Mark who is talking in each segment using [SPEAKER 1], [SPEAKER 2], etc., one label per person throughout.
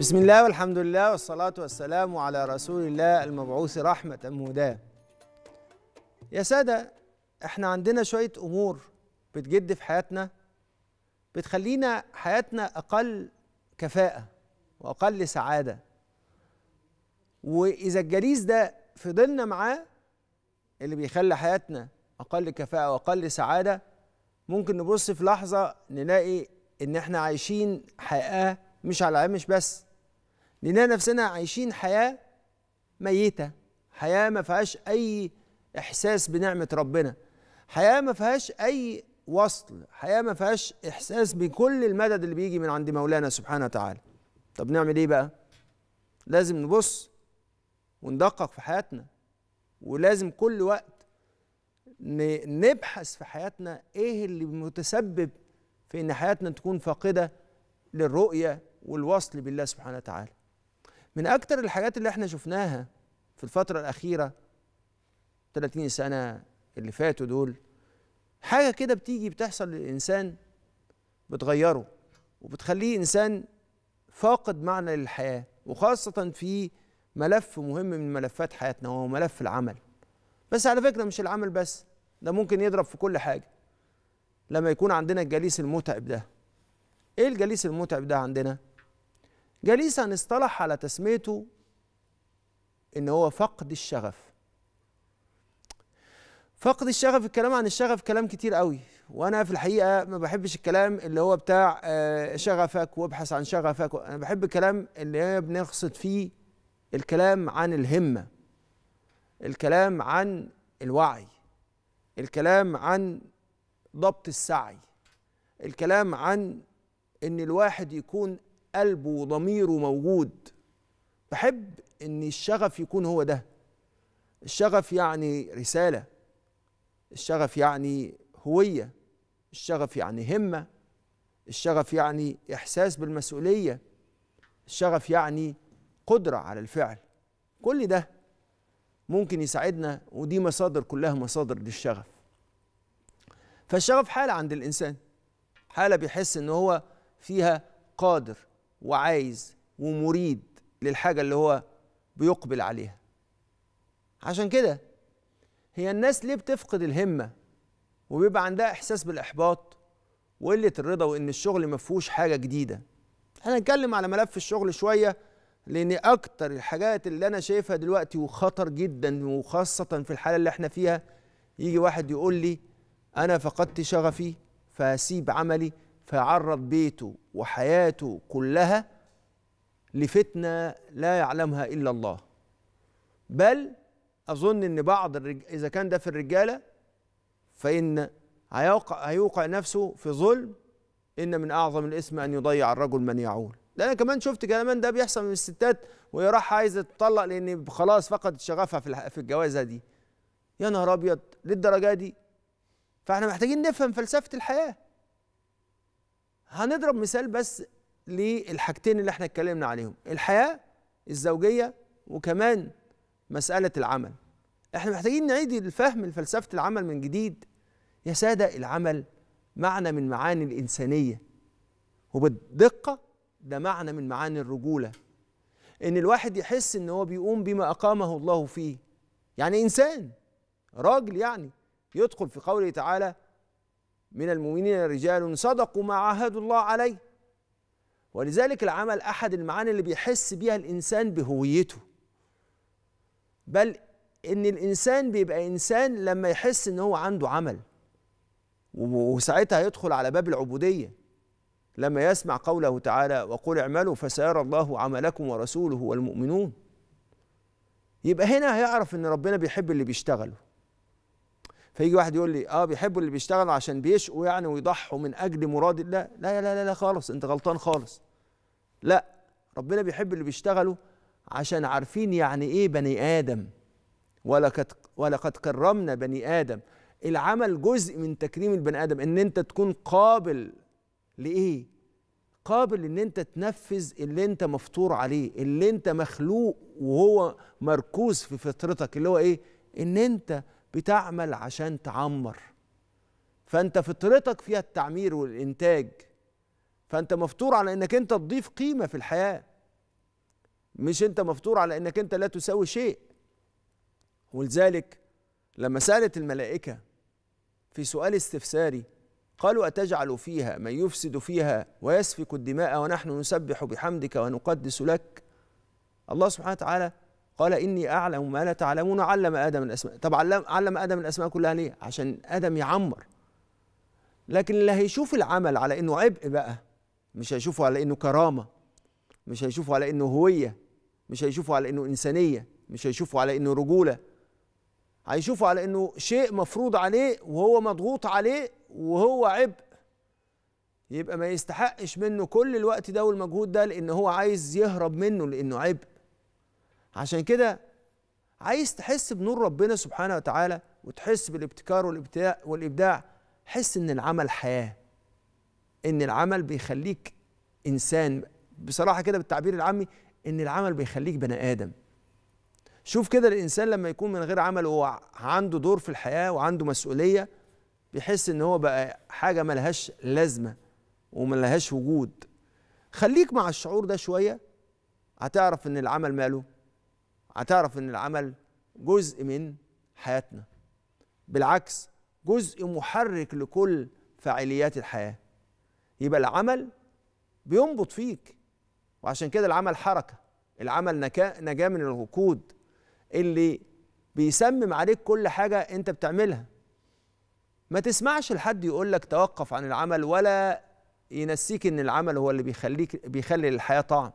[SPEAKER 1] بسم الله والحمد لله والصلاة والسلام على رسول الله المبعوث رحمة مهداة يا سادة احنا عندنا شوية أمور بتجد في حياتنا بتخلينا حياتنا أقل كفاءة وأقل سعادة وإذا الجليس ده فضلنا معاه اللي بيخلي حياتنا أقل كفاءة وأقل سعادة ممكن نبص في لحظة نلاقي إن احنا عايشين حياة مش على عمش مش بس لنلاقي نفسنا عايشين حياه ميته حياه ما فيهاش اي احساس بنعمه ربنا حياه ما فيهاش اي وصل حياه ما فيهاش احساس بكل المدد اللي بيجي من عند مولانا سبحانه وتعالى طب نعمل ايه بقى لازم نبص وندقق في حياتنا ولازم كل وقت نبحث في حياتنا ايه اللي متسبب في ان حياتنا تكون فاقده للرؤيه والوصل بالله سبحانه وتعالى من اكتر الحاجات اللي احنا شفناها في الفتره الاخيره 30 سنه اللي فاتوا دول حاجه كده بتيجي بتحصل للانسان بتغيره وبتخليه انسان فاقد معنى للحياه وخاصه في ملف مهم من ملفات حياتنا وهو ملف العمل بس على فكره مش العمل بس ده ممكن يضرب في كل حاجه لما يكون عندنا الجليس المتعب ده ايه الجليس المتعب ده عندنا جليسا اصطلح على تسميته ان هو فقد الشغف فقد الشغف الكلام عن الشغف كلام كتير قوي وانا في الحقيقه ما بحبش الكلام اللي هو بتاع آه، شغفك وابحث عن شغفك انا بحب الكلام اللي هي بنقصد فيه الكلام عن الهمه الكلام عن الوعي الكلام عن ضبط السعي الكلام عن ان الواحد يكون قلبه وضميره موجود بحب ان الشغف يكون هو ده الشغف يعني رساله الشغف يعني هويه الشغف يعني همه الشغف يعني احساس بالمسؤوليه الشغف يعني قدره على الفعل كل ده ممكن يساعدنا ودي مصادر كلها مصادر للشغف فالشغف حاله عند الانسان حاله بيحس ان هو فيها قادر وعايز ومريد للحاجه اللي هو بيقبل عليها عشان كده هي الناس ليه بتفقد الهمه وبيبقى عندها احساس بالاحباط وقله الرضا وان الشغل ما فيهوش حاجه جديده احنا هنتكلم على ملف الشغل شويه لان اكتر الحاجات اللي انا شايفها دلوقتي وخطر جدا وخاصه في الحاله اللي احنا فيها يجي واحد يقول لي انا فقدت شغفي فهسيب عملي فيعرض بيته وحياته كلها لفتنه لا يعلمها الا الله بل اظن ان بعض اذا كان ده في الرجاله فان هيوقع هيوقع نفسه في ظلم ان من اعظم الاسم ان يضيع الرجل من يعول لان كمان شفت كمان ده بيحصل من الستات وهي عايزه تطلق لان خلاص فقدت شغفها في الجوازه دي يا نهار ابيض للدرجه دي فاحنا محتاجين نفهم فلسفه الحياه هنضرب مثال بس للحاجتين اللي احنا اتكلمنا عليهم الحياه الزوجيه وكمان مساله العمل احنا محتاجين نعيد الفهم لفلسفه العمل من جديد يا ساده العمل معنى من معاني الانسانيه وبالدقه ده معنى من معاني الرجوله ان الواحد يحس ان هو بيقوم بما اقامه الله فيه يعني انسان راجل يعني يدخل في قوله تعالى من المؤمنين رجال صدقوا ما عاهدوا الله عليه ولذلك العمل احد المعاني اللي بيحس بيها الانسان بهويته بل ان الانسان بيبقى انسان لما يحس ان هو عنده عمل وساعتها يدخل على باب العبوديه لما يسمع قوله تعالى وقل اعملوا فسيرى الله عملكم ورسوله والمؤمنون يبقى هنا هيعرف ان ربنا بيحب اللي بيشتغلوا فيجي واحد يقول لي اه بيحبوا اللي بيشتغلوا عشان بيشقوا يعني ويضحوا من اجل مراد الله لا لا لا لا خالص انت غلطان خالص لا ربنا بيحب اللي بيشتغلوا عشان عارفين يعني ايه بني ادم ولقد ولقد كرمنا بني ادم العمل جزء من تكريم البني ادم ان انت تكون قابل لايه قابل ان انت تنفذ اللي انت مفطور عليه اللي انت مخلوق وهو مركوز في فطرتك اللي هو ايه ان انت بتعمل عشان تعمر فانت فطرتك فيها التعمير والانتاج فانت مفطور على انك انت تضيف قيمه في الحياه مش انت مفطور على انك انت لا تساوي شيء ولذلك لما سالت الملائكه في سؤال استفساري قالوا اتجعل فيها من يفسد فيها ويسفك الدماء ونحن نسبح بحمدك ونقدس لك الله سبحانه وتعالى قال إني أعلم ما لا تعلمون علم آدم الأسماء طب علم, علم آدم الأسماء كلها ليه عشان آدم يعمر لكن اللي هيشوف العمل على إنه عبء بقى مش هيشوفه على إنه كرامة مش هيشوفه على إنه هوية مش هيشوفه على إنه إنسانية مش هيشوفه على إنه رجولة هيشوفه على إنه شيء مفروض عليه وهو مضغوط عليه وهو عبء يبقى ما يستحقش منه كل الوقت ده والمجهود ده لان هو عايز يهرب منه لانه عبء عشان كده عايز تحس بنور ربنا سبحانه وتعالى وتحس بالابتكار والابداع والابداع حس ان العمل حياه ان العمل بيخليك انسان بصراحه كده بالتعبير العامي ان العمل بيخليك بني ادم شوف كده الانسان لما يكون من غير عمل هو عنده دور في الحياه وعنده مسؤوليه بيحس ان هو بقى حاجه ملهاش لازمه وملهاش وجود خليك مع الشعور ده شويه هتعرف ان العمل ماله هتعرف ان العمل جزء من حياتنا بالعكس جزء محرك لكل فعاليات الحياه يبقى العمل بينبط فيك وعشان كده العمل حركه العمل نجاه من الركود اللي بيسمم عليك كل حاجه انت بتعملها ما تسمعش لحد يقول لك توقف عن العمل ولا ينسيك ان العمل هو اللي بيخليك بيخلي الحياه طعم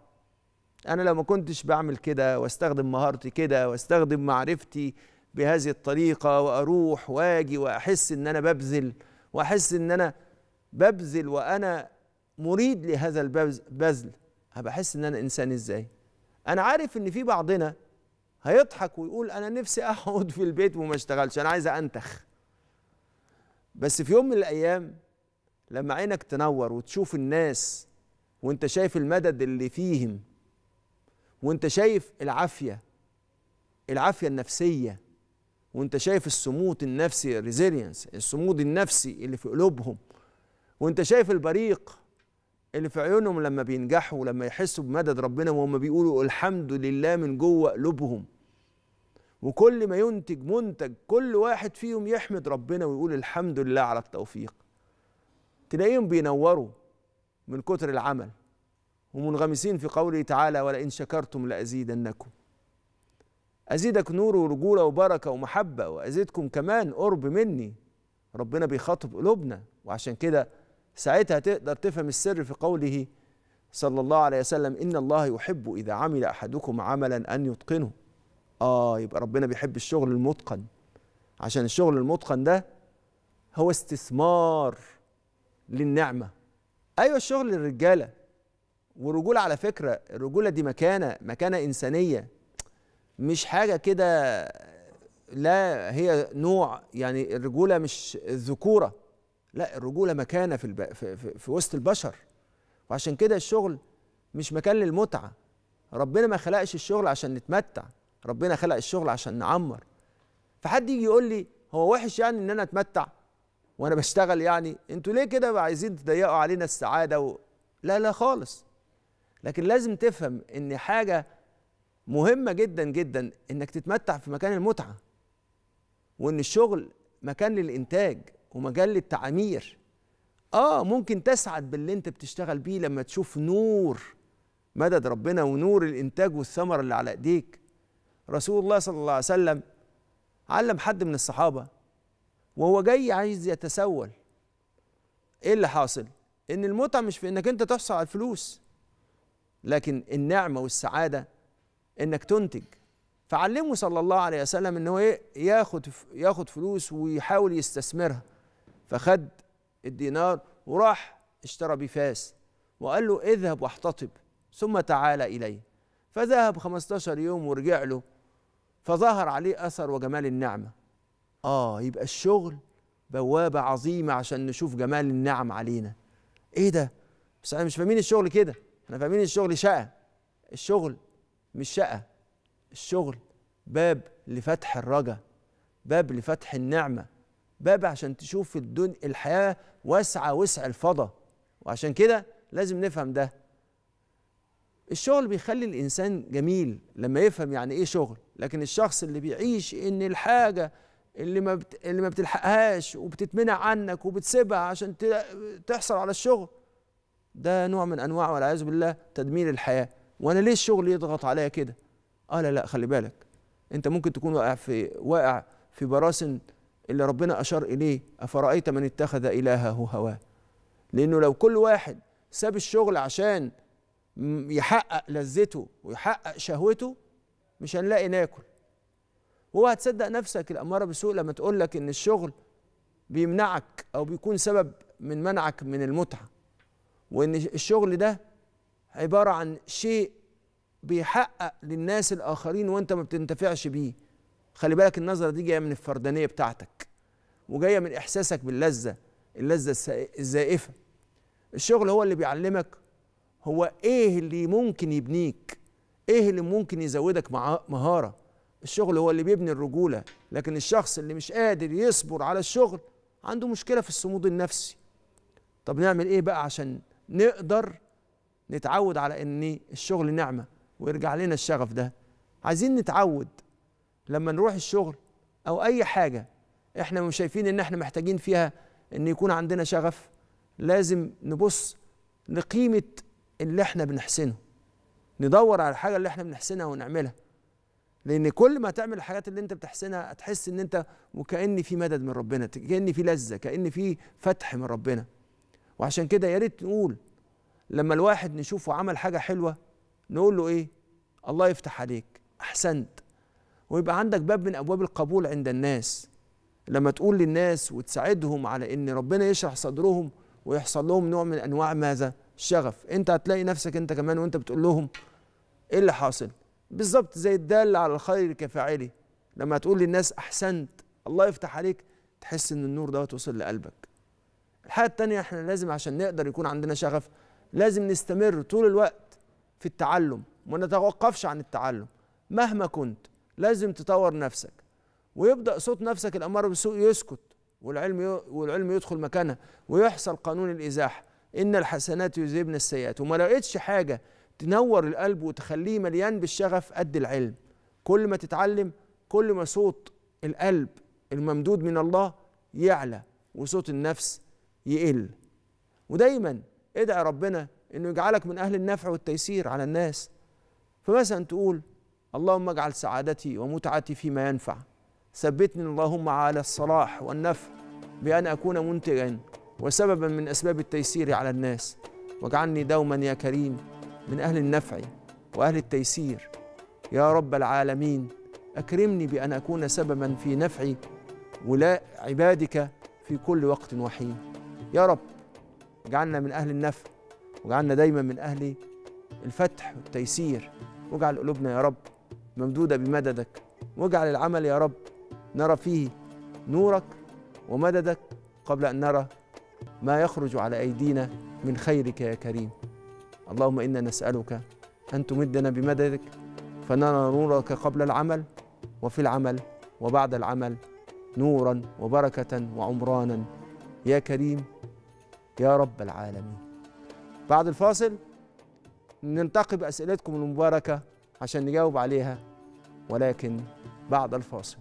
[SPEAKER 1] انا لو ما كنتش بعمل كده واستخدم مهارتي كده واستخدم معرفتي بهذه الطريقه واروح واجي واحس ان انا ببذل واحس ان انا ببذل وانا مريد لهذا البذل هبقى احس ان انا انسان ازاي انا عارف ان في بعضنا هيضحك ويقول انا نفسي اقعد في البيت وما اشتغلش انا عايز انتخ بس في يوم من الايام لما عينك تنور وتشوف الناس وانت شايف المدد اللي فيهم وانت شايف العافيه العافيه النفسيه وانت شايف الصمود النفسي الريزيلينس الصمود النفسي اللي في قلوبهم وانت شايف البريق اللي في عيونهم لما بينجحوا ولما يحسوا بمدد ربنا وهم بيقولوا الحمد لله من جوه قلوبهم وكل ما ينتج منتج كل واحد فيهم يحمد ربنا ويقول الحمد لله على التوفيق تلاقيهم بينوروا من كتر العمل ومنغمسين في قوله تعالى ولئن شكرتم لأزيدنكم أزيدك نور ورجولة وبركة ومحبة وأزيدكم كمان قرب مني ربنا بيخاطب قلوبنا وعشان كده ساعتها تقدر تفهم السر في قوله صلى الله عليه وسلم إن الله يحب إذا عمل أحدكم عملا أن يتقنه آه يبقى ربنا بيحب الشغل المتقن عشان الشغل المتقن ده هو استثمار للنعمة أيوة الشغل للرجالة ورجولة على فكره الرجوله دي مكانه مكانه انسانيه مش حاجه كده لا هي نوع يعني الرجوله مش الذكوره لا الرجوله مكانه في, الب... في, في, في وسط البشر وعشان كده الشغل مش مكان للمتعه ربنا ما خلقش الشغل عشان نتمتع ربنا خلق الشغل عشان نعمر فحد يجي يقول لي هو وحش يعني ان انا اتمتع وانا بشتغل يعني انتوا ليه كده عايزين تضيقوا علينا السعاده و... لا لا خالص لكن لازم تفهم ان حاجه مهمه جدا جدا انك تتمتع في مكان المتعه وان الشغل مكان للانتاج ومجال للتعامير اه ممكن تسعد باللي انت بتشتغل بيه لما تشوف نور مدد ربنا ونور الانتاج والثمره اللي على ايديك رسول الله صلى الله عليه وسلم علم حد من الصحابه وهو جاي عايز يتسول ايه اللي حاصل ان المتعه مش في انك انت تحصل على الفلوس لكن النعمه والسعاده انك تنتج فعلمه صلى الله عليه وسلم ان هو ايه ياخد ياخد فلوس ويحاول يستثمرها فخد الدينار وراح اشترى بيه فاس وقال له اذهب واحتطب ثم تعال الي فذهب 15 يوم ورجع له فظهر عليه اثر وجمال النعمه اه يبقى الشغل بوابه عظيمه عشان نشوف جمال النعم علينا ايه ده بس احنا مش فاهمين الشغل كده احنا فاهمين الشغل شقه الشغل مش شقه الشغل باب لفتح الرجا باب لفتح النعمه باب عشان تشوف الدنيا الحياه واسعه وسع الفضا وعشان كده لازم نفهم ده الشغل بيخلي الانسان جميل لما يفهم يعني ايه شغل لكن الشخص اللي بيعيش ان الحاجه اللي ما بت... اللي ما بتلحقهاش وبتتمنع عنك وبتسيبها عشان ت... تحصل على الشغل ده نوع من انواع والعياذ بالله تدمير الحياه وانا ليه الشغل يضغط عليا كده اه لا لا خلي بالك انت ممكن تكون واقع في واقع في براسن اللي ربنا اشار اليه افرايت من اتخذ الهه هواه لانه لو كل واحد ساب الشغل عشان يحقق لذته ويحقق شهوته مش هنلاقي ناكل هو هتصدق نفسك الاماره بسوء لما تقول لك ان الشغل بيمنعك او بيكون سبب من منعك من المتعه وان الشغل ده عباره عن شيء بيحقق للناس الاخرين وانت ما بتنتفعش بيه خلي بالك النظره دي جايه من الفردانيه بتاعتك وجايه من احساسك باللذه اللذه الزائفه الشغل هو اللي بيعلمك هو ايه اللي ممكن يبنيك ايه اللي ممكن يزودك مهاره الشغل هو اللي بيبني الرجوله لكن الشخص اللي مش قادر يصبر على الشغل عنده مشكله في الصمود النفسي طب نعمل ايه بقى عشان نقدر نتعود على ان الشغل نعمه ويرجع لنا الشغف ده عايزين نتعود لما نروح الشغل او اي حاجه احنا مش شايفين ان احنا محتاجين فيها ان يكون عندنا شغف لازم نبص لقيمه اللي احنا بنحسنه ندور على الحاجه اللي احنا بنحسنها ونعملها لان كل ما تعمل الحاجات اللي انت بتحسنها هتحس ان انت وكان في مدد من ربنا كان في لذه كان في فتح من ربنا وعشان كده يا ريت نقول لما الواحد نشوفه عمل حاجه حلوه نقول له ايه الله يفتح عليك احسنت ويبقى عندك باب من ابواب القبول عند الناس لما تقول للناس وتساعدهم على ان ربنا يشرح صدرهم ويحصل لهم نوع من انواع ماذا الشغف انت هتلاقي نفسك انت كمان وانت بتقول لهم ايه اللي حاصل بالظبط زي الدال على الخير كفاعله لما تقول للناس احسنت الله يفتح عليك تحس ان النور دوت وصل لقلبك الحاجة التانية احنا لازم عشان نقدر يكون عندنا شغف لازم نستمر طول الوقت في التعلم وما نتوقفش عن التعلم مهما كنت لازم تطور نفسك ويبدأ صوت نفسك الأمارة بالسوء يسكت والعلم والعلم يدخل مكانها ويحصل قانون الإزاحة إن الحسنات يذهبن السيئات وما لقيتش حاجة تنور القلب وتخليه مليان بالشغف قد العلم كل ما تتعلم كل ما صوت القلب الممدود من الله يعلى وصوت النفس يقل ودايما ادعي ربنا انه يجعلك من اهل النفع والتيسير على الناس فمثلا تقول اللهم اجعل سعادتي ومتعتي فيما ينفع ثبتني اللهم على الصلاح والنفع بان اكون منتجا وسببا من اسباب التيسير على الناس واجعلني دوما يا كريم من اهل النفع واهل التيسير يا رب العالمين اكرمني بان اكون سببا في نفع ولاء عبادك في كل وقت وحين يا رب اجعلنا من أهل النفع واجعلنا دايما من أهل الفتح والتيسير واجعل قلوبنا يا رب ممدودة بمددك واجعل العمل يا رب نرى فيه نورك ومددك قبل أن نرى ما يخرج على أيدينا من خيرك يا كريم اللهم إنا نسألك أن تمدنا بمددك فنرى نورك قبل العمل وفي العمل وبعد العمل نورا وبركة وعمرانا يا كريم يا رب العالمين بعد الفاصل نلتقي بأسئلتكم المباركة عشان نجاوب عليها ولكن بعد الفاصل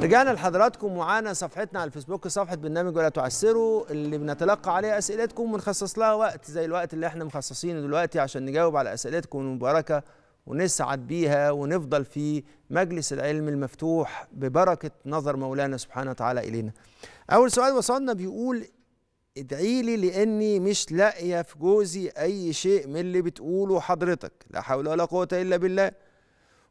[SPEAKER 1] رجعنا لحضراتكم معانا صفحتنا على الفيسبوك صفحة برنامج ولا تعسروا اللي بنتلقى عليها أسئلتكم ونخصص لها وقت زي الوقت اللي احنا مخصصينه دلوقتي عشان نجاوب على أسئلتكم المباركة ونسعد بيها ونفضل في مجلس العلم المفتوح ببركة نظر مولانا سبحانه وتعالى إلينا أول سؤال وصلنا بيقول ادعي لي لأني مش لاقية في جوزي أي شيء من اللي بتقوله حضرتك لا حول ولا قوة إلا بالله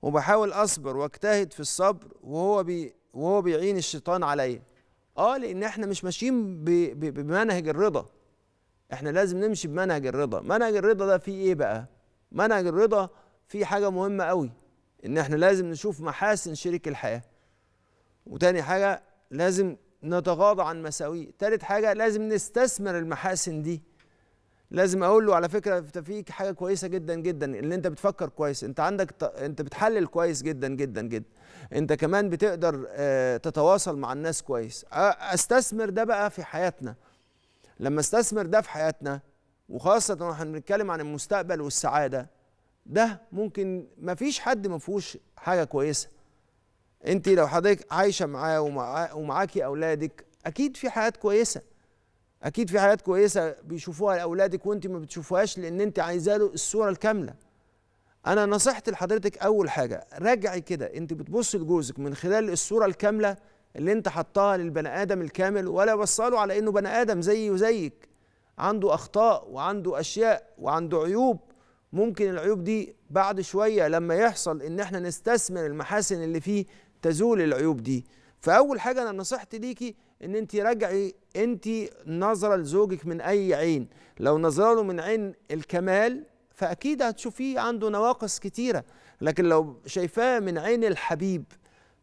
[SPEAKER 1] وبحاول أصبر واجتهد في الصبر وهو بي وهو بيعين الشيطان عليا اه لان احنا مش ماشيين بمنهج الرضا احنا لازم نمشي بمنهج الرضا منهج الرضا ده فيه ايه بقى منهج الرضا في حاجه مهمه قوي ان احنا لازم نشوف محاسن شريك الحياه وتاني حاجه لازم نتغاضى عن مساوئ تالت حاجه لازم نستثمر المحاسن دي لازم اقول له على فكره انت فيك حاجه كويسه جدا جدا اللي انت بتفكر كويس انت عندك ت... انت بتحلل كويس جدا جدا جدا انت كمان بتقدر آه، تتواصل مع الناس كويس استثمر ده بقى في حياتنا لما استثمر ده في حياتنا وخاصه واحنا بنتكلم عن المستقبل والسعاده ده ممكن ما فيش حد ما فيهوش حاجه كويسه انت لو حضرتك عايشه معاه ومعاكي اولادك اكيد في حاجات كويسه اكيد في حاجات كويسه بيشوفوها لاولادك وانت ما بتشوفوهاش لان انت عايزه له الصوره الكامله انا نصيحتي لحضرتك اول حاجه راجعي كده انت بتبص لجوزك من خلال الصوره الكامله اللي انت حطاها للبني ادم الكامل ولا وصله على انه بني ادم زيي وزيك عنده اخطاء وعنده اشياء وعنده عيوب ممكن العيوب دي بعد شوية لما يحصل ان احنا نستثمر المحاسن اللي فيه تزول العيوب دي فاول حاجة انا نصيحتي ليكي ان انت راجعي انت نظرة لزوجك من اي عين لو نظرة له من عين الكمال فاكيد هتشوفيه عنده نواقص كتيرة لكن لو شايفاه من عين الحبيب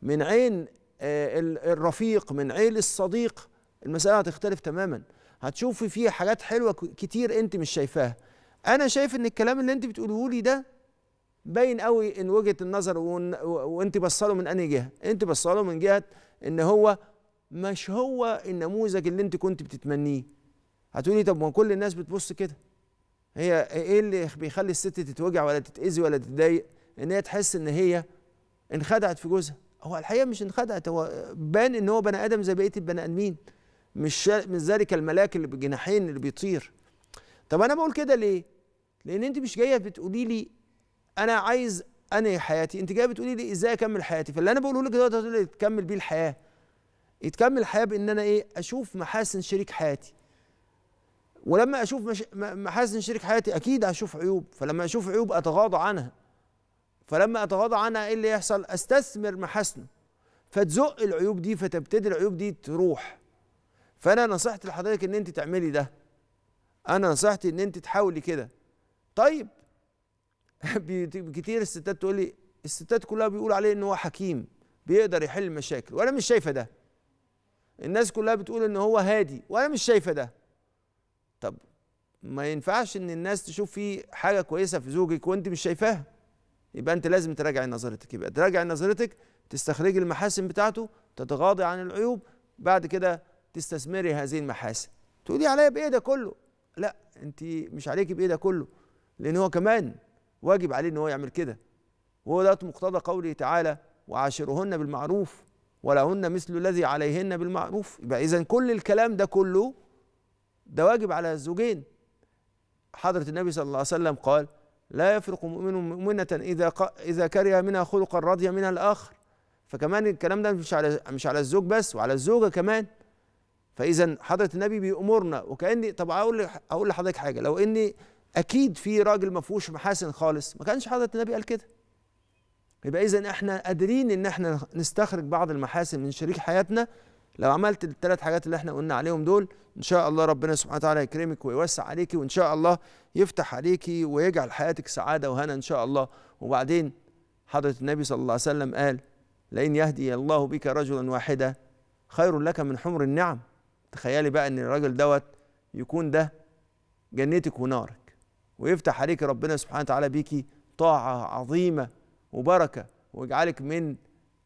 [SPEAKER 1] من عين آه، الرفيق من عين الصديق المسألة هتختلف تماما هتشوفي فيه حاجات حلوة كتير انت مش شايفاها انا شايف ان الكلام اللي انت بتقوله لي ده باين قوي ان وجهه النظر وانت بصله من انهي جهه انت بصله من جهه ان هو مش هو النموذج اللي انت كنت بتتمنيه هتقولي طب ما كل الناس بتبص كده هي ايه اللي بيخلي الست تتوجع ولا تتاذي ولا تتضايق ان هي تحس ان هي انخدعت في جوزها هو الحقيقه مش انخدعت هو بان ان هو بني ادم زي بقيه البني ادمين مش مش ذلك الملاك اللي بالجناحين اللي بيطير طب انا بقول كده ليه لان انت مش جايه بتقولي لي انا عايز انهي حياتي انت جايه بتقولي لي ازاي اكمل حياتي فاللي انا بقوله لك دلوقتي هتقولي تكمل بيه الحياه يتكمل الحياه بان انا ايه اشوف محاسن شريك حياتي ولما اشوف مش... محاسن شريك حياتي اكيد هشوف عيوب فلما اشوف عيوب اتغاضى عنها فلما اتغاضى عنها ايه اللي يحصل استثمر محاسنه فتزق العيوب دي فتبتدي العيوب دي تروح فانا نصيحتي لحضرتك ان انت تعملي ده انا نصيحتي ان انت تحاولي كده طيب كتير الستات تقول لي الستات كلها بيقول عليه ان هو حكيم بيقدر يحل المشاكل وانا مش شايفه ده الناس كلها بتقول ان هو هادي وانا مش شايفه ده طب ما ينفعش ان الناس تشوف فيه حاجه كويسه في زوجك وانت مش شايفاها يبقى انت لازم تراجعي نظرتك يبقى تراجعي نظرتك تستخرجي المحاسن بتاعته تتغاضي عن العيوب بعد كده تستثمري هذه المحاسن تقولي عليا بايه ده كله لا انت مش عليكي بايه ده كله لان هو كمان واجب عليه ان هو يعمل كده وهو ده مقتضى قوله تعالى وعاشرهن بالمعروف ولهن مثل الذي عليهن بالمعروف يبقى اذا كل الكلام ده كله ده واجب على الزوجين حضرة النبي صلى الله عليه وسلم قال لا يفرق مؤمن مؤمنة إذا إذا كره منها خلقا رضي منها الآخر فكمان الكلام ده مش على مش على الزوج بس وعلى الزوجة كمان فاذا حضره النبي بيامرنا وكاني طب اقول اقول لحضرتك حاجه لو اني اكيد في راجل ما فيهوش محاسن خالص ما كانش حضره النبي قال كده يبقى اذا احنا قادرين ان احنا نستخرج بعض المحاسن من شريك حياتنا لو عملت الثلاث حاجات اللي احنا قلنا عليهم دول ان شاء الله ربنا سبحانه وتعالى يكرمك ويوسع عليكي وان شاء الله يفتح عليكي ويجعل حياتك سعاده وهنا ان شاء الله وبعدين حضره النبي صلى الله عليه وسلم قال لئن يهدي الله بك رجلا واحدا خير لك من حمر النعم تخيلي بقى ان الراجل دوت يكون ده جنتك ونارك ويفتح عليك ربنا سبحانه وتعالى بيكي طاعة عظيمة وبركة ويجعلك من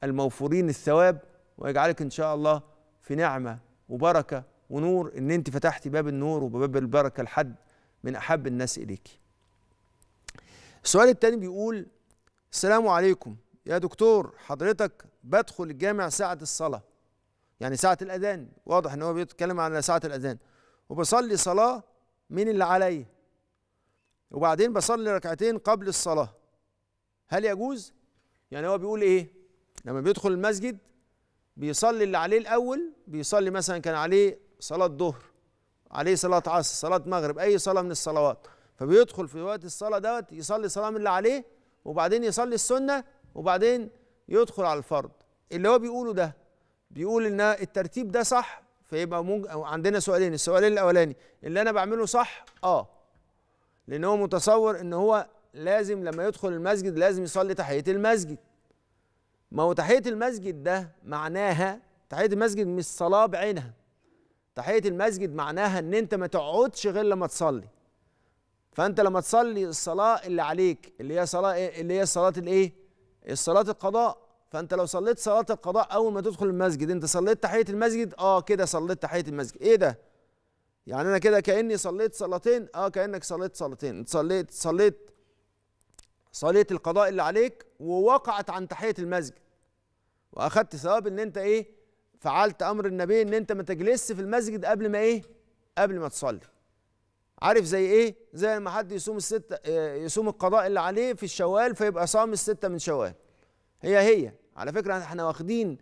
[SPEAKER 1] الموفورين الثواب ويجعلك إن شاء الله في نعمة وبركة ونور إن أنت فتحتي باب النور وباب البركة لحد من أحب الناس إليك السؤال التاني بيقول السلام عليكم يا دكتور حضرتك بدخل الجامع ساعة الصلاة يعني ساعة الأذان واضح إن هو بيتكلم على ساعة الأذان وبصلي صلاة من اللي عليا وبعدين بصلي ركعتين قبل الصلاة هل يجوز؟ يعني هو بيقول إيه؟ لما بيدخل المسجد بيصلي اللي عليه الأول بيصلي مثلا كان عليه صلاة ظهر عليه صلاة عصر صلاة مغرب أي صلاة من الصلوات فبيدخل في وقت الصلاة دوت يصلي صلاة من اللي عليه وبعدين يصلي السنة وبعدين يدخل على الفرض اللي هو بيقوله ده بيقول ان الترتيب ده صح فيبقى ممكن عندنا سؤالين السؤالين الاولاني اللي انا بعمله صح اه لان هو متصور ان هو لازم لما يدخل المسجد لازم يصلي تحيه المسجد ما هو تحيه المسجد ده معناها تحيه المسجد مش صلاه بعينها تحيه المسجد معناها ان انت ما تقعدش غير لما تصلي فانت لما تصلي الصلاه اللي عليك اللي هي صلاه إيه؟ اللي هي صلاه الايه الصلاه القضاء فانت لو صليت صلاه القضاء اول ما تدخل المسجد انت صليت تحيه المسجد اه كده صليت تحيه المسجد ايه ده يعني انا كده كاني صليت صلاتين اه كانك صليت صلاتين صليت صليت صليت القضاء اللي عليك ووقعت عن تحيه المسجد واخدت ثواب ان انت ايه فعلت امر النبي ان انت ما تجلسش في المسجد قبل ما ايه قبل ما تصلي عارف زي ايه زي لما حد يصوم الستة آه، يصوم القضاء اللي عليه في الشوال فيبقى صام الستة من شوال هي هي على فكره احنا واخدين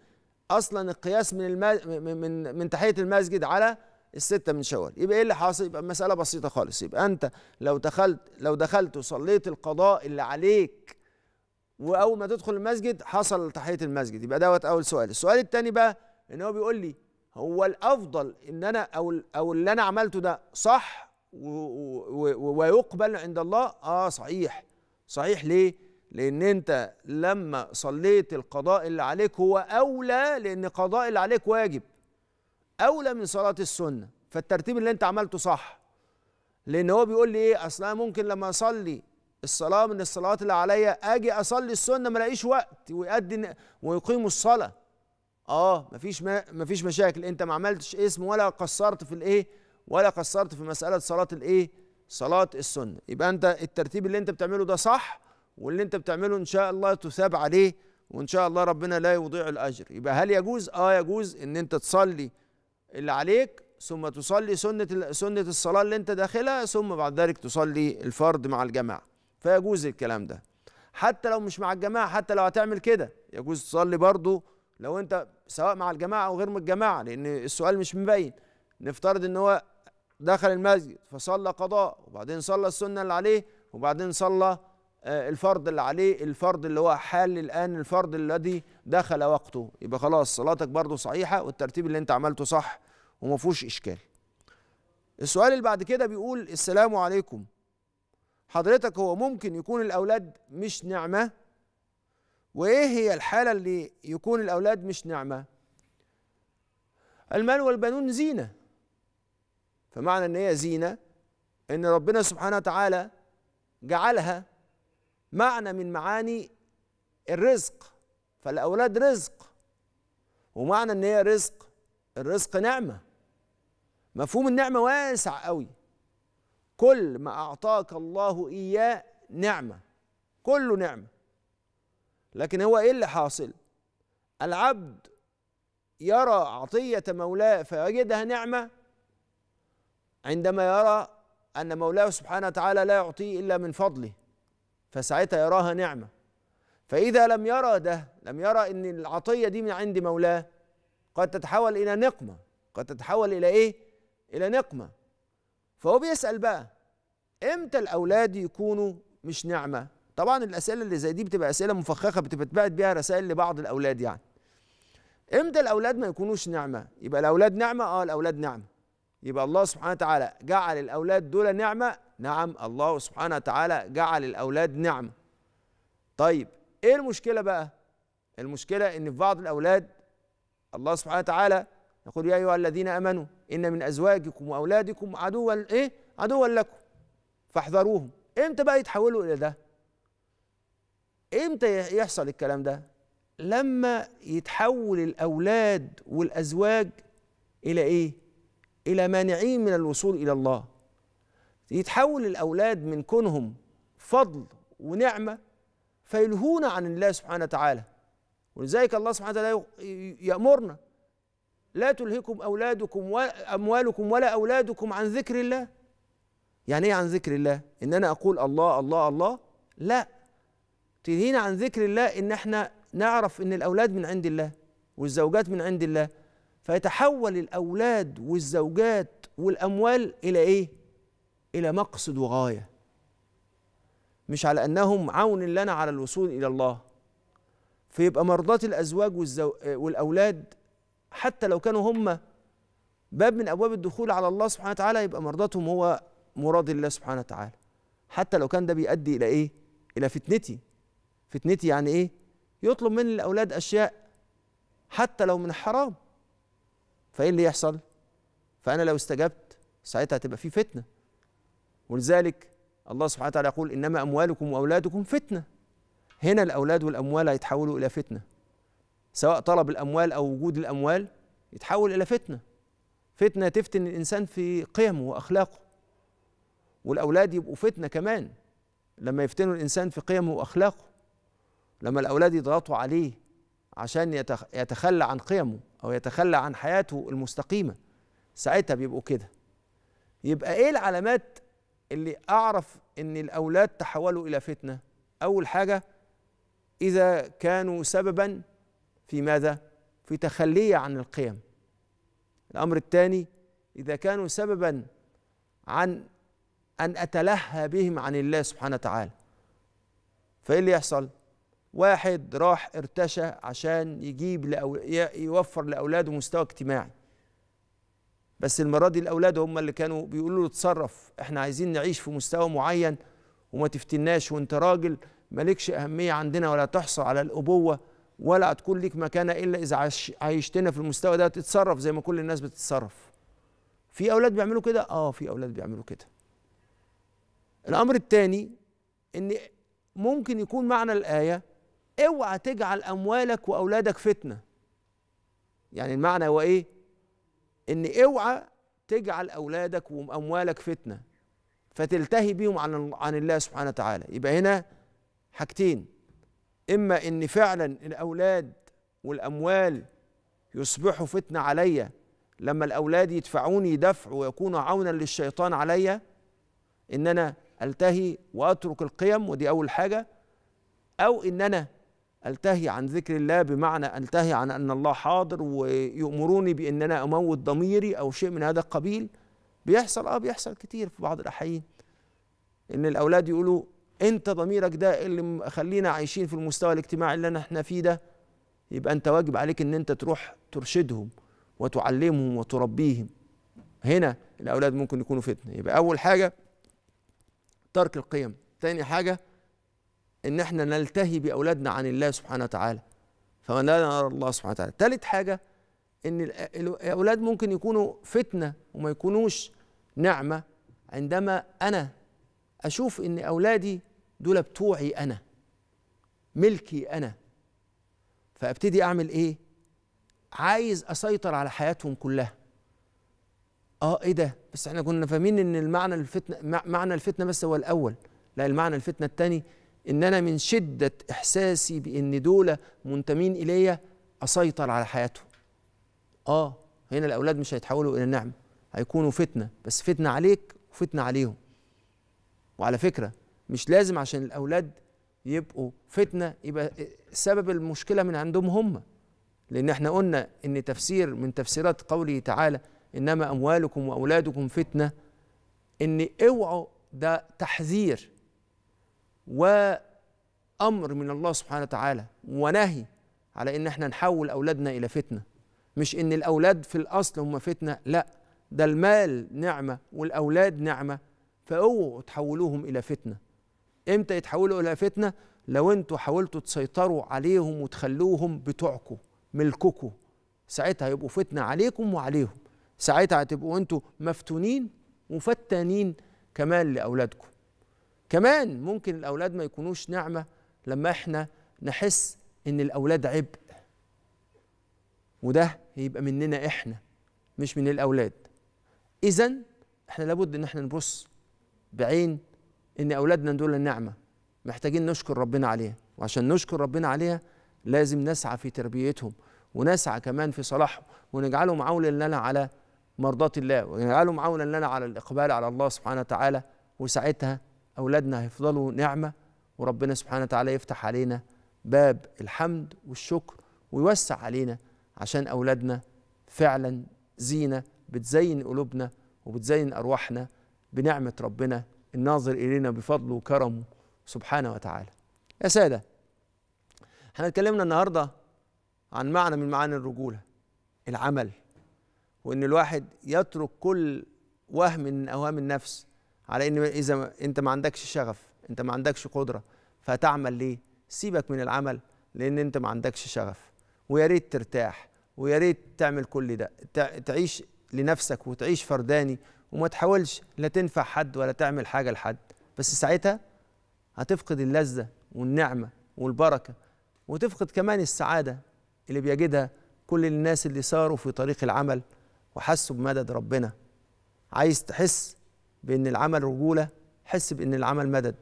[SPEAKER 1] اصلا القياس من الم... من من تحيه المسجد على الستة من شوال يبقى ايه اللي حاصل يبقى مسألة بسيطة خالص يبقى انت لو دخلت لو دخلت وصليت القضاء اللي عليك واول ما تدخل المسجد حصل تحية المسجد يبقى دوت اول سؤال السؤال الثاني بقى ان هو بيقول لي هو الافضل ان انا او او اللي انا عملته ده صح ويقبل عند الله اه صحيح صحيح ليه لأن أنت لما صليت القضاء اللي عليك هو أولى لأن قضاء اللي عليك واجب أولى من صلاة السنة فالترتيب اللي أنت عملته صح لأن هو بيقول لي إيه أصل أنا ممكن لما أصلي الصلاة من الصلوات اللي عليا أجي أصلي السنة ما الاقيش وقت ويؤدي ويقيم الصلاة اه مفيش ما مفيش مشاكل انت ما عملتش اسم ولا قصرت في الايه ولا قصرت في مساله صلاه الايه صلاه السنه يبقى انت الترتيب اللي انت بتعمله ده صح واللي انت بتعمله ان شاء الله تثاب عليه وان شاء الله ربنا لا يضيع الاجر يبقى هل يجوز اه يجوز ان انت تصلي اللي عليك ثم تصلي سنه سنه الصلاه اللي انت داخلها ثم بعد ذلك تصلي الفرض مع الجماعه فيجوز الكلام ده حتى لو مش مع الجماعه حتى لو هتعمل كده يجوز تصلي برضه لو انت سواء مع الجماعه او غير مع الجماعه لان السؤال مش مبين نفترض ان هو دخل المسجد فصلى قضاء وبعدين صلى السنه اللي عليه وبعدين صلى آه، الفرض اللي عليه الفرض اللي هو حال الآن الفرض الذي دخل وقته يبقى خلاص صلاتك برضه صحيحة والترتيب اللي انت عملته صح وما فيهوش إشكال السؤال اللي بعد كده بيقول السلام عليكم حضرتك هو ممكن يكون الأولاد مش نعمة وإيه هي الحالة اللي يكون الأولاد مش نعمة المال والبنون زينة فمعنى إن هي زينة إن ربنا سبحانه وتعالى جعلها معنى من معاني الرزق فالأولاد رزق ومعنى إن هي رزق الرزق نعمة مفهوم النعمة واسع قوي كل ما أعطاك الله إياه نعمة كله نعمة لكن هو إيه اللي حاصل العبد يرى عطية مولاه فيجدها نعمة عندما يرى أن مولاه سبحانه وتعالى لا يعطيه إلا من فضله فساعتها يراها نعمه فاذا لم يرى ده لم يرى ان العطيه دي من عند مولاه قد تتحول الى نقمه قد تتحول الى ايه الى نقمه فهو بيسال بقى امتى الاولاد يكونوا مش نعمه طبعا الاسئله اللي زي دي بتبقى اسئله مفخخه بتبقى اتبعت بيها رسائل لبعض الاولاد يعني امتى الاولاد ما يكونوش نعمه يبقى الاولاد نعمه اه الاولاد نعمه يبقى الله سبحانه وتعالى جعل الأولاد دول نعمة نعم الله سبحانه وتعالى جعل الأولاد نعمة طيب إيه المشكلة بقى المشكلة إن في بعض الأولاد الله سبحانه وتعالى يقول يا أيها الذين آمنوا إن من أزواجكم وأولادكم عدوا إيه عدوا لكم فاحذروهم إمتى بقى يتحولوا إلى ده إمتى يحصل الكلام ده لما يتحول الأولاد والأزواج إلى إيه إلى مانعين من الوصول إلى الله يتحول الأولاد من كونهم فضل ونعمة فيلهون عن الله سبحانه وتعالى ولذلك الله سبحانه وتعالى يأمرنا لا تلهكم أولادكم وأموالكم ولا أولادكم عن ذكر الله يعني إيه عن ذكر الله؟ إن أنا أقول الله الله الله لا تلهينا عن ذكر الله إن إحنا نعرف إن الأولاد من عند الله والزوجات من عند الله فيتحول الأولاد والزوجات والأموال إلى إيه؟ إلى مقصد وغاية مش على أنهم عون لنا على الوصول إلى الله فيبقى مرضات الأزواج والزو... والأولاد حتى لو كانوا هم باب من أبواب الدخول على الله سبحانه وتعالى يبقى مرضاتهم هو مراد الله سبحانه وتعالى حتى لو كان ده بيؤدي إلى إيه؟ إلى فتنتي فتنتي يعني إيه؟ يطلب من الأولاد أشياء حتى لو من حرام فايه اللي يحصل فانا لو استجبت ساعتها هتبقى في فتنه ولذلك الله سبحانه وتعالى يقول انما اموالكم واولادكم فتنه هنا الاولاد والاموال هيتحولوا الى فتنه سواء طلب الاموال او وجود الاموال يتحول الى فتنه فتنه تفتن الانسان في قيمه واخلاقه والاولاد يبقوا فتنه كمان لما يفتنوا الانسان في قيمه واخلاقه لما الاولاد يضغطوا عليه عشان يتخلى عن قيمه او يتخلى عن حياته المستقيمه ساعتها بيبقوا كده يبقى ايه العلامات اللي اعرف ان الاولاد تحولوا الى فتنه اول حاجه اذا كانوا سببا في ماذا في تخليه عن القيم الامر الثاني اذا كانوا سببا عن ان اتلهى بهم عن الله سبحانه وتعالى فايه اللي يحصل واحد راح ارتشى عشان يجيب لأو يوفر لأولاده مستوى اجتماعي بس المرة دي الأولاد هم اللي كانوا بيقولوا له اتصرف احنا عايزين نعيش في مستوى معين وما تفتناش وانت راجل مالكش أهمية عندنا ولا تحصى على الأبوة ولا هتكون ليك مكانة إلا إذا عايشتنا في المستوى ده تتصرف زي ما كل الناس بتتصرف في أولاد بيعملوا كده؟ آه في أولاد بيعملوا كده الأمر الثاني إن ممكن يكون معنى الآية اوعى تجعل اموالك واولادك فتنه يعني المعنى هو ايه ان اوعى تجعل اولادك واموالك فتنه فتلتهي بيهم عن عن الله سبحانه وتعالى يبقى هنا حاجتين اما ان فعلا الاولاد والاموال يصبحوا فتنه عليا لما الأولاد يدفعوني دفع ويكونوا عونا للشيطان عليا إن أنا ألتهي وأترك القيم ودي أول حاجة أو إن أنا ألتهي عن ذكر الله بمعنى ألتهي عن أن الله حاضر ويأمروني بأن أنا أموت ضميري أو شيء من هذا القبيل بيحصل آه بيحصل كتير في بعض الأحيان إن الأولاد يقولوا أنت ضميرك ده اللي خلينا عايشين في المستوى الاجتماعي اللي احنا فيه ده يبقى أنت واجب عليك إن أنت تروح ترشدهم وتعلمهم وتربيهم هنا الأولاد ممكن يكونوا فتنة يبقى أول حاجة ترك القيم تاني حاجة ان احنا نلتهي باولادنا عن الله سبحانه وتعالى فمن لا نرى الله سبحانه وتعالى ثالث حاجه ان الاولاد ممكن يكونوا فتنه وما يكونوش نعمه عندما انا اشوف ان اولادي دول بتوعي انا ملكي انا فابتدي اعمل ايه عايز اسيطر على حياتهم كلها اه ايه ده بس احنا كنا فاهمين ان المعنى الفتنه معنى الفتنه بس هو الاول لا المعنى الفتنه الثاني ان انا من شده احساسي بان دول منتمين الي اسيطر على حياتهم اه هنا الاولاد مش هيتحولوا الى نعم هيكونوا فتنه بس فتنه عليك وفتنه عليهم وعلى فكره مش لازم عشان الاولاد يبقوا فتنه يبقى سبب المشكله من عندهم هم لان احنا قلنا ان تفسير من تفسيرات قوله تعالى انما اموالكم واولادكم فتنه ان اوعوا ده تحذير وامر من الله سبحانه وتعالى ونهي على ان احنا نحول اولادنا الى فتنه مش ان الاولاد في الاصل هم فتنه لا ده المال نعمه والاولاد نعمه فاوعوا تحولوهم الى فتنه امتى يتحولوا الى فتنه لو انتوا حاولتوا تسيطروا عليهم وتخلوهم بتوعكم ملككم ساعتها يبقوا فتنه عليكم وعليهم ساعتها هتبقوا انتوا مفتونين وفتانين كمان لاولادكم كمان ممكن الأولاد ما يكونوش نعمة لما احنا نحس إن الأولاد عبء وده يبقى مننا احنا مش من الأولاد إذا احنا لابد إن احنا نبص بعين إن أولادنا دول النعمة محتاجين نشكر ربنا عليها وعشان نشكر ربنا عليها لازم نسعى في تربيتهم ونسعى كمان في صلاحهم ونجعلهم عونا لنا على مرضاة الله ونجعلهم عونا لنا على الإقبال على الله سبحانه وتعالى وساعتها أولادنا هيفضلوا نعمة وربنا سبحانه وتعالى يفتح علينا باب الحمد والشكر ويوسع علينا عشان أولادنا فعلا زينة بتزين قلوبنا وبتزين أرواحنا بنعمة ربنا الناظر إلينا بفضله وكرمه سبحانه وتعالى يا سادة احنا اتكلمنا النهاردة عن معنى من معاني الرجولة العمل وإن الواحد يترك كل وهم من أوهام النفس على ان اذا انت ما عندكش شغف انت ما عندكش قدره فهتعمل ليه سيبك من العمل لان انت ما عندكش شغف ويا ريت ترتاح ويا ريت تعمل كل ده تعيش لنفسك وتعيش فرداني وما تحاولش لا تنفع حد ولا تعمل حاجه لحد بس ساعتها هتفقد اللذه والنعمه والبركه وتفقد كمان السعاده اللي بيجدها كل الناس اللي صاروا في طريق العمل وحسوا بمدد ربنا عايز تحس بأن العمل رجولة حس بأن العمل مدد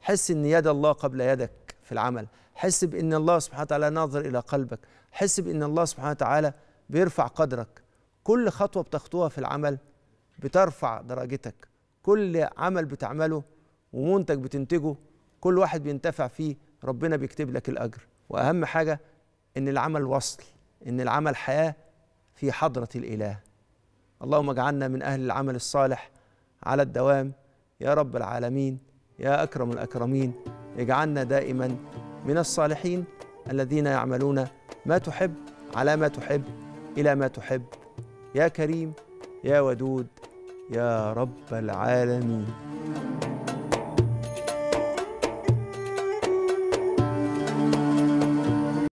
[SPEAKER 1] حس أن يد الله قبل يدك في العمل حس بأن الله سبحانه وتعالى ناظر إلى قلبك حس بأن الله سبحانه وتعالى بيرفع قدرك كل خطوة بتخطوها في العمل بترفع درجتك كل عمل بتعمله ومنتج بتنتجه كل واحد بينتفع فيه ربنا بيكتب لك الأجر وأهم حاجة إن العمل وصل إن العمل حياة في حضرة الإله اللهم اجعلنا من أهل العمل الصالح على الدوام يا رب العالمين يا أكرم الأكرمين اجعلنا دائما من الصالحين الذين يعملون ما تحب على ما تحب إلى ما تحب يا كريم يا ودود يا رب العالمين